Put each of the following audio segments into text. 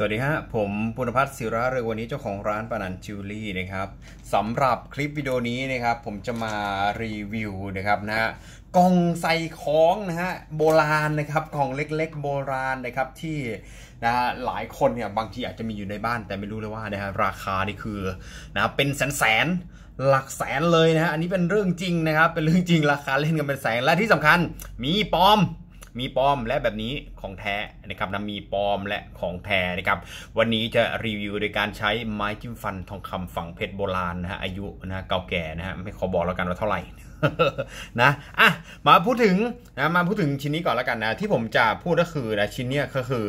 สวัสดีครับผมปุณพัฒน์ศิระเรือวันนี้เจ้าของร้านปานันจิวลี่นะครับสำหรับคลิปวิดีโอนี้นะครับผมจะมารีวิวนะครับนะฮะกล่องใส่ของนะฮะโบราณนะครับกล่องเล็กๆโบราณนะครับที่นะฮะหลายคนเนี่ยบางทีอาจจะมีอยู่ในบ้านแต่ไม่รู้เลยว่านะฮะราคานี่คือนะเป็นแสนๆหลักแสนเลยนะฮะอันนี้เป็นเรื่องจริงนะครับเป็นเรื่องจริงราคาเล่นกันเป็นแสนและที่สำคัญมีปลอมมีปลอมและแบบนี้ของแท้นะครับนะมีปลอมและของแท้นะครับวันนี้จะรีวิวโดยการใช้ไม้จิ้มฟัน ทองคำฝังเพชรโบราณนะฮะอายุนะเก่าแก่นะฮะไม่ขอบอกแล้วกันว่าเท่าไหร่นะอ่ะมาพูดถึงนะมาพูดถึงชิ้นนี้ก่อนแล้วกันนะ ที่ผมจะพูดก็คือนะชิ้นเนี้ยก็คือ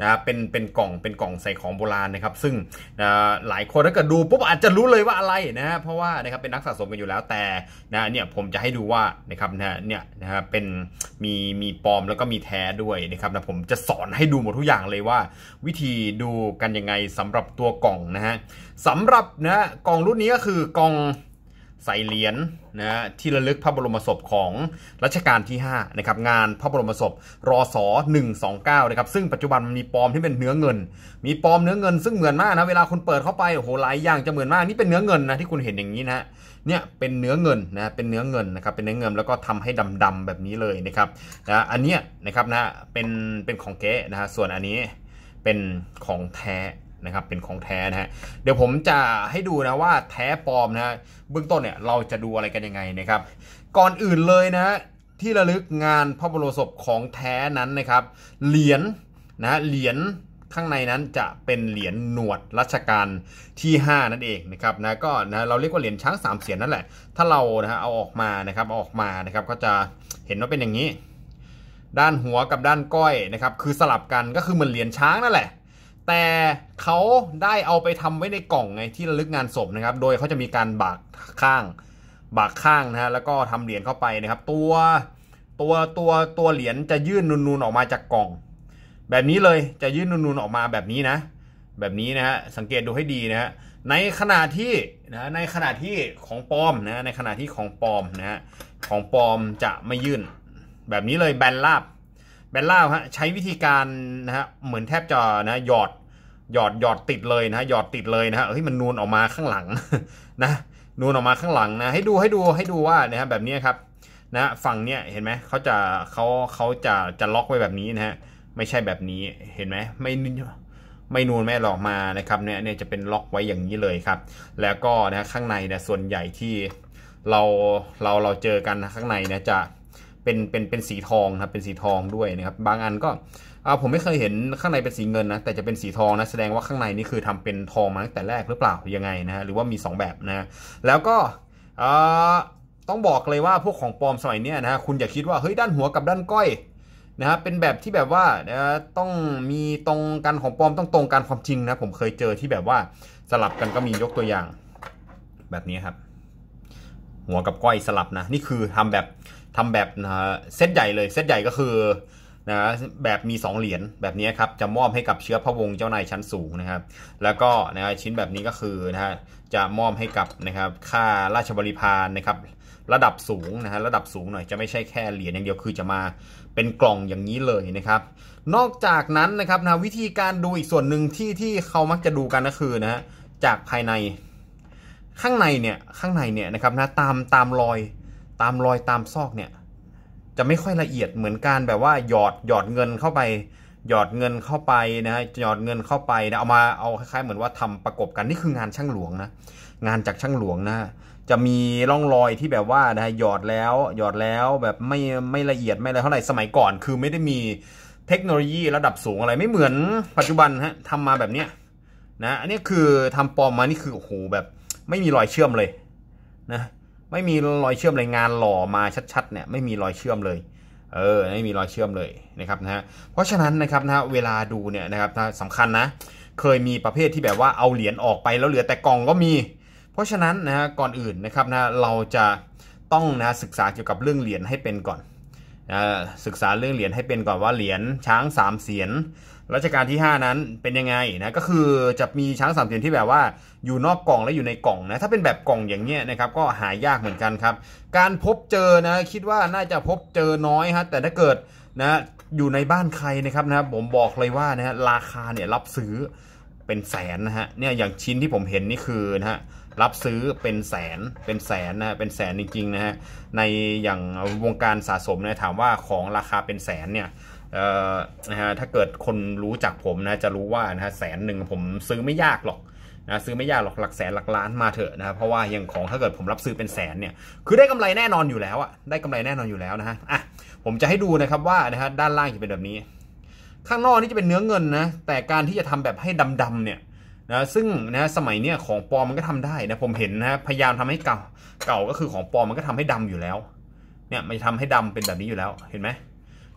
นะเป็นเป็นกล่องเป็นกล่องใส่ของโบราณนะครับ ซึ่งนะหลายคนถ้าเกิดดูปุ๊บอาจจะรู้เลยว่าอะไรนะเพราะว่านะครับเป็นนักสะสมกันอยู่แล้วแต่นะเนี่ยผมจะให้ดูว่านะครับนะเนี่ยนะครับเป็นมีมีปลอมแล้วก็มีแท้ด้วยนะครับนะผมจะสอนให้ดูหมดทุกอย่างเลยว่า วิธีดูกันยังไงสำหรับตัวกล่องนะฮะสำหรับนะกล่องรุ่นนี้ก็คือกล่องใส่เหรียญนะที่ระลึกพระบรมศพของรัชกาลที่5นะครับงานพระบรมศพรอสอ129นะครับ ซึ่งปัจจุบันมีปลอมที่เป็นเนื้อเงินมีปลอมเนื้อเงินซึ่งเหมือนมากนะเวลาคุณเปิดเข้าไปโอ้โหหลายอย่างจะเหมือนมาก นี่เป็นเนื้อเงินนะที่คุณเห็นอย่างนี้นะเนี่ยเป็นเนื้อเงินนะเป็นเนื้อเงินนะครับเป็นเนื้อเงินแล้วก็ทำให้ดำๆแบบนี้เลยนะครับนะอันเนี้ยนะครับนะเป็นเป็นของแก๊นะฮะส่วนอันนี้เป็นของแท้นะครับเป็นของแท้นะฮะเดี๋ยวผมจะให้ดูนะว่าแท้ปลอมนะฮะเบื้องต้นเนี่ยเราจะดูอะไรกันยังไงนะครับ ก่อนอื่นเลยนะที่ระลึกงานพระบรมศพของแท้นั้นนะครับ เหรียญนะเหรียญข้างในนั้นจะเป็นเหรียญหนวดรัชกาลที่ 5 นั่นเองนะครับนะก็นะเราเรียกว่าเหรียญช้าง 3 เสียนนั่นแหละ ถ้าเรานะฮะเอาออกมานะครับเอาออกมานะครับก็จะเห็นว่าเป็นอย่างนี้ ด้านหัวกับด้านก้อยนะครับคือสลับกันก็คือเหมือนเหรียญช้างนั่นแหละแต่เขาได้เอาไปทำไว้ในกล่องไงที่ระลึกงานศพนะครับ โดยเขาจะมีการบากข้างบากข้างนะฮะแล้วก็ทำเหรียญเข้าไปนะครับ ตัวตัวตัวตัวเหรียญจะยื่นนูนๆ ออกมาจากกล่อง แบบนี้เลยจะยื่นนูนๆออกมาแบบนี้นะแบบนี้นะฮะสังเกตดูให้ดีนะฮะในขณะที่นะในขณะที่ของปลอมนะในขณะที่ของปลอมนะฮะของปลอมจะไม่ยื่น แบบนี้เลยแบนลาบแบนลาบฮะใช้วิธีการนะฮะเหมือนแทบจะนะหยอดหยอดหยอดติดเลยนะหยอดติดเลยนะฮะเฮ้ยมันนูนออกมาข้างหลังนะ นูนออกมาข้างหลังนะ ให้ดูให้ดูให้ดูว่านะฮะแบบนี้ครับ นะฝั่งเนี้ยเห็นไหมเขาจะเขาเขาจะจะล็อกไว้แบบนี้นะฮะไม่ใช่แบบนี้เห็นไหมไม่ไม่นูนไม่หลอกมานะครับเนี่ยเนี่ยจะเป็นล็อกไว้อย่างนี้เลยครับ แล้วก็นะข้างในนะส่วนใหญ่ที่เราเราเราเจอกันนะข้างในนะจะเป็นเป็นเป็นสีทองครับเป็นสีทองด้วยนะครับบางอันก็อ่าผมไม่เคยเห็นข้างในเป็นสีเงินนะแต่จะเป็นสีทองนะแสดงว่าข้างในนี่คือทำเป็นทองมาตั้งแต่แรกหรือเปล่ายังไงนะฮะหรือว่ามี 2 แบบนะ แล้วก็อต้องบอกเลยว่าพวกของปลอมสมัยนี้นะฮะคุณอย่าคิดว่าเฮ้ยด้านหัวกับด้านก้อยนะฮะเป็นแบบที่แบบว่าต้องมีตรงกันของปลอมต้องตรงกันความจริงนะผมเคยเจอที่แบบว่าสลับกันก็มียกตัวอย่าง แบบนี้ครับ หัวกับก้อยสลับนะนี่คือทำแบบทำแบบนะเซตใหญ่เลยเซตใหญ่ก็คือนะแบบมี2เหรียญแบบนี้ครับจะมอบให้กับเชื้อพระวงศ์เจ้านายชั้นสูงนะครับแล้วก็นะชิ้นแบบนี้ก็คือนะฮะจะมอบให้กับนะครับข้าราชบริพารนะครับระดับสูงนะฮะระดับสูงหน่อยจะไม่ใช่แค่เหรียญอย่างเดียวคือจะมาเป็นกล่องอย่างนี้เลยนะครับ นอกจากนั้นนะครับนะวิธีการดูอีกส่วนหนึ่งที่ที่เขามักจะดูกันก็คือนะฮะจากภายในข้างในเนี่ยข้างในเนี่ยนะครับนะตามตามรอยตามรอยตามซอกเนี่ยจะไม่ค่อยละเอียดเหมือนการแบบว่าหยอดหยอดเงินเข้าไป หยอดเงินเข้าไปนะฮะหยอดเงินเข้าไปนะเอามาเอาคล้ายๆเหมือนว่าทำประกบกันนี่คืองานช่างหลวงนะ งานจากช่างหลวงนะ จะมีร่องรอยที่แบบว่านะหยอดแล้ว หยอดแล้วแบบไม่ไม่ละเอียดไม่อะไรเท่าไหร่สมัยก่อน คือไม่ได้มีเทคโนโลยีระดับสูงอะไร ไม่เหมือนปัจจุบันฮะทำมาแบบเนี้ยนะ อันนี้คือทำปลอมมานี่คือโอ้โหแบบ ไม่มีรอยเชื่อมเลย นะไม่มีรอยเชื่อมเลย งานหล่อมาชัด ๆ เนี่ย ไม่มีรอยเชื่อมเลย เออไม่มีรอยเชื่อมเลยนะครับนะฮะเพราะฉะนั้นนะครับนะเวลาดูเนี่ยนะครับสำคัญนะ เคยมีประเภทที่แบบว่าเอาเหรียญออกไป แล้วเหลือแต่กล่องก็มี เพราะฉะนั้นนะฮะก่อนอื่นนะครับนะ เราจะต้องนะศึกษาเกี่ยวกับเรื่องเหรียญให้เป็นก่อนนะศึกษาเรื่องเหรียญให้เป็นก่อนว่าเหรียญช้างสามเสียนรัชกาลที่ 5 นั้นเป็นยังไงนะก็คือจะมีช้างสามเสียนที่แบบว่า อยู่นอกกล่องและอยู่ในกล่องนะถ้าเป็นแบบกล่องอย่างเนี้ยนะครับ ก็หายากเหมือนกันครับ การพบเจอนะคิดว่าน่าจะพบเจอน้อยฮะแต่ถ้าเกิดนะอยู่ในบ้านใครนะครับนะผมบอกเลยว่านะฮะราคาเนี่ยรับซื้อเป็นแสนนะฮะเนี่ยอย่างชิ้นที่ผมเห็นนี่คือนะฮะรับซื้อเป็นแสนเป็นแสนนะเป็นแสนจริงๆนะฮะในอย่างวงการสะสมเนี่ยถามว่าของราคาเป็นแสนเนี่ยนะฮะถ้าเกิดคนรู้จักผมนะจะรู้ว่านะฮะแสนหนึ่งผมซื้อไม่ยากหรอกนะซื้อไม่ยากหรอกหลักแสนหลักล้านมาเถอะนะครับเพราะว่าอย่างของถ้าเกิดผมรับซื้อเป็นแสนเนี่ย คือได้กำไรแน่นอนอยู่แล้วอะได้กำไรแน่นอนอยู่แล้วนะฮะอ่ะผมจะให้ดูนะครับว่านะฮะด้านล่างจะเป็นแบบนี้ ข้างนอกนี่จะเป็นเนื้อเงินนะแต่การที่จะทำแบบให้ดำๆเนี่ยนะซึ่งนะสมัยเนี้ยของปลอมมันก็ทำได้นะผมเห็นนะพยายามทำให้เก่าเก่าก็คือของปลอมมันก็ทำให้ดำอยู่แล้ว เนี่ยมันทํทำให้ดำเป็นแบบนี้อยู่แล้วเห็นไหม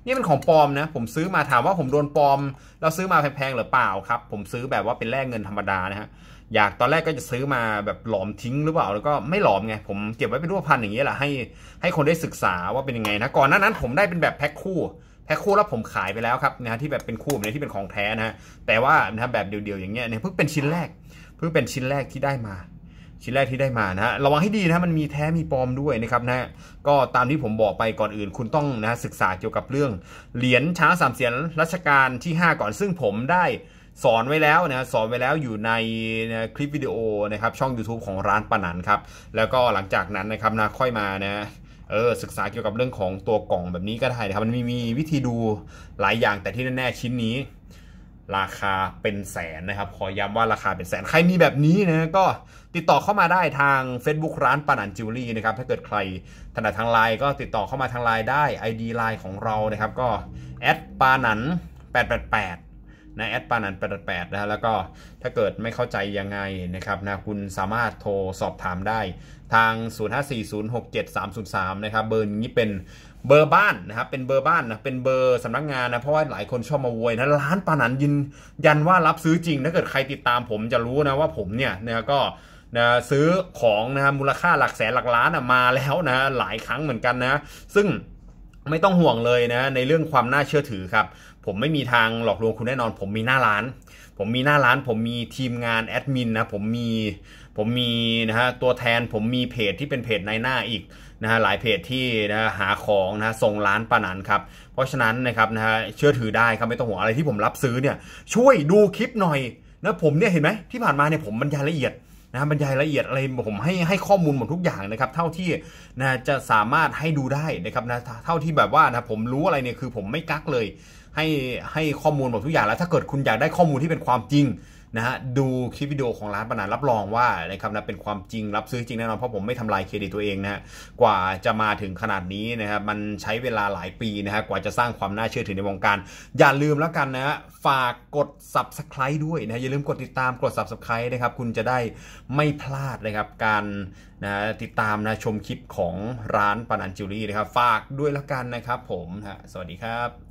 นี่เป็นของปลอมนะผมซื้อมาถามว่าผมโดนปลอมแล้วซื้อมาแพงๆหรือเปล่าครับผมซื้อแบบว่าเป็นแลกเงินธรรมดานะฮะอยากตอนแรกก็จะซื้อมาแบบหลอมทิ้งหรือเปล่า แล้วก็ไม่หลอมไงผมเก็บไว้เป็นรูปพันอย่างเงี้ยแหละให้ให้คนได้ศึกษาว่าเป็นยังไงนะก่อนหน้านั้นผมได้เป็นแบบแพ็คคู่ แพ็คคู่แล้วผมขายไปแล้วครับนะที่แบบเป็นคู่แบบนี้ที่เป็นของแท้นะแต่ว่านะแบบเดียวๆอย่างเงี้ยเนี่ยเพิ่งเป็นชิ้นแรก เพิ่งเป็นชิ้นแรกที่ได้มาชิ้นแรกที่ได้มานะฮะระวังให้ดีนะมันมีแท้มีปลอมด้วยนะครับนะก็ตามที่ผมบอกไปก่อนอื่นคุณต้องนะศึกษาเกี่ยวกับเรื่องเหรียญช้างสามเสียนรัชกาลที่ 5 ก่อนซึ่งผมได้สอนไว้แล้วนะสอนไว้แล้วอยู่ในคลิปวิดีโอนะครับ ช่อง YouTube ของร้านปนันครับแล้วก็หลังจากนั้นนะครับนะค่อยมานะเออศึกษาเกี่ยวกับเรื่องของตัวกล่องแบบนี้ก็ได้นะครับมันมีมีวิธีดูหลายอย่างแต่ที่แน่ๆชิ้นนี้ราคาเป็นแสนนะครับขอย้ำว่าราคาเป็นแสนใครมีแบบนี้นะก็ติดต่อเข้ามาได้ทาง Facebook ร้านปานันจิวเวลรี่นะครับถ้าเกิดใครถนัดทางไลน์ก็ติดต่อเข้ามาทางไลน์ได้ ID ไลน์ของเรานะครับก็แอดปานัน888นะแอดปานัน888นะะแล้วก็ถ้าเกิดไม่เข้าใจยังไงนะครับนะคุณสามารถโทรสอบถามได้ ทาง 05406733นะครับเบอร์นี้เป็นเบอร์บ้านนะครับเป็นเบอร์บ้านนะเป็นเบอร์สำนักงงานนะเพราะว่าหลายคนชอบมาโวยนะร้านปานันยินยันว่ารับซื้อจริงถ้าเกิดใครติดตามผมจะรู้นะว่าผมเนี่ยนะก็นะซื้อของนะมูลค่าหลักแสนหลักล้านนะมาแล้วนะหลายครั้งเหมือนกันนะ ซึ่งไม่ต้องห่วงเลยนะในเรื่องความน่าเชื่อถือครับ ผมไม่มีทางหลอกลวงคุณแน่นอน ผมมีหน้าร้านผมมีหน้าร้านผมมีทีมงานแอดมินนะผมมีผมมีนะฮะตัวแทนผมมีเพจที่เป็นเพจในหน้าอีกนะฮะหลายเพจที่นะหาของนะส่งร้านปานันครับเพราะฉะนั้นนะครับนะฮะเชื่อถือได้ครับไม่ต้องห่วงอะไรที่ผมรับซื้อเนี่ยช่วยดูคลิปหน่อยนะผมเนี่ยเห็นไหมที่ผ่านมาเนี่ยผมบรรยายละเอียดนะบรรยายละเอียดอะไรผมให้ให้ข้อมูลหมดทุกอย่างนะครับเท่าที่นะจะสามารถให้ดูได้นะครับนะเท่าที่แบบว่านะผมรู้อะไรเนี่ยคือผมไม่กักเลย ให้ให้ข้อมูลหมดทุกอย่างแล้วถ้าเกิดคุณอยากได้ข้อมูลที่เป็นความจริงนะฮะดูคลิปวิดีโอของร้านปนันรับรองว่านะครับนะเป็นความจริงรับซื้อจริงแน่นอนเพราะผมไม่ทำลายเครดิตตัวเองนะฮะกว่าจะมาถึงขนาดนี้นะครับมันใช้เวลาหลายปีนะฮะกว่าจะสร้างความน่าเชื่อถือในวงการอย่าลืมแล้วกันนะฮะฝากกด subscribe ด้วยนะอย่าลืมกดติดตามกด subscribe นะครับ คุณจะได้ไม่พลาดนะครับ การนะติดตามนะชมคลิปของร้านปนันจิวเวลรี่นะครับฝากด้วยแล้วกันนะครับผมนะสวัสดีครับ